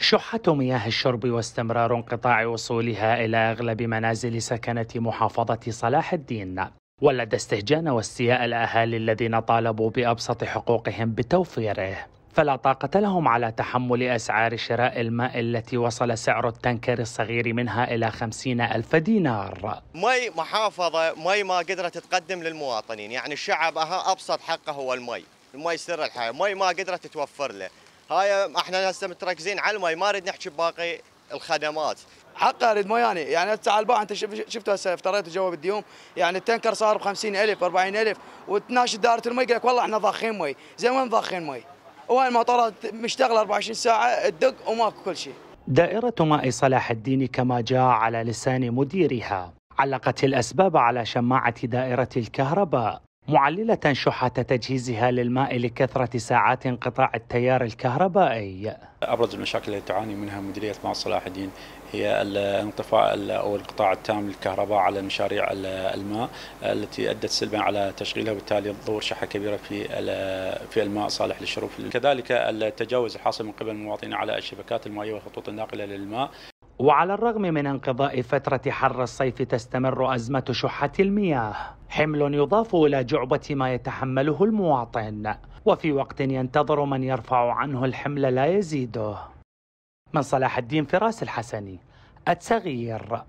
شحة مياه الشرب واستمرار انقطاع وصولها إلى أغلب منازل سكنة محافظة صلاح الدين ولد استهجان واستياء الأهالي الذين طالبوا بأبسط حقوقهم بتوفيره فلا طاقة لهم على تحمل أسعار شراء الماء التي وصل سعر التنكر الصغير منها إلى خمسين ألف دينار مي محافظة مي ما قدرت تقدم للمواطنين يعني الشعب أبسط حقه هو المي المي سر الحياة مي ما قدرت توفر له هاي احنا هسه متركزين على المي ما نريد نحكي بباقي الخدمات حقا اريد مو يعني يعني هسه على انت شفتوا هسه افتريت جوا بالديوم يعني التنكر صار ب 50000 40000 وتناشد دائره المي يقول لك والله احنا ضاخين مي زين وين ضاخين مي؟ وين المطارات مشتغله 24 ساعه تدق وماكو كل شيء دائرة ماء صلاح الدين كما جاء على لسان مديرها علقت الأسباب على شماعة دائرة الكهرباء معللة شحة تجهيزها للماء لكثرة ساعات انقطاع التيار الكهربائي أبرز المشاكل التي تعاني منها مديرية مع صلاح الدين هي الانطفاء او الانقطاع التام للكهرباء على مشاريع الماء التي ادت سلبا على تشغيلها وبالتالي ظهور شحه كبيره في في الماء صالح للشرب كذلك التجاوز الحاصل من قبل المواطنين على الشبكات المائيه والخطوط الناقله للماء وعلى الرغم من انقضاء فترة حر الصيف تستمر أزمة شحة المياه حمل يضاف إلى جعبة ما يتحمله المواطن وفي وقت ينتظر من يرفع عنه الحمل لا يزيده من صلاح الدين فراس الحسني التغيير